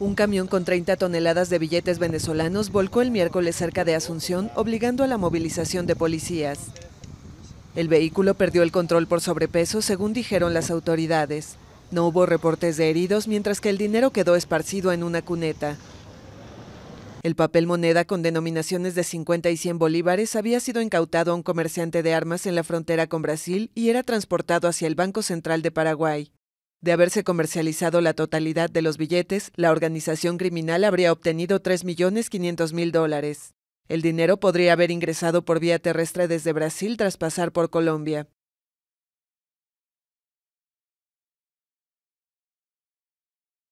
Un camión con 30 toneladas de billetes venezolanos volcó el miércoles cerca de Asunción, obligando a la movilización de policías. El vehículo perdió el control por sobrepeso, según dijeron las autoridades. No hubo reportes de heridos, mientras que el dinero quedó esparcido en una cuneta. El papel moneda con denominaciones de 50 y 100 bolívares había sido incautado a un comerciante de armas en la frontera con Brasil y era transportado hacia el Banco Central de Paraguay. De haberse comercializado la totalidad de los billetes, la organización criminal habría obtenido 3.500.000 dólares. El dinero podría haber ingresado por vía terrestre desde Brasil tras pasar por Colombia.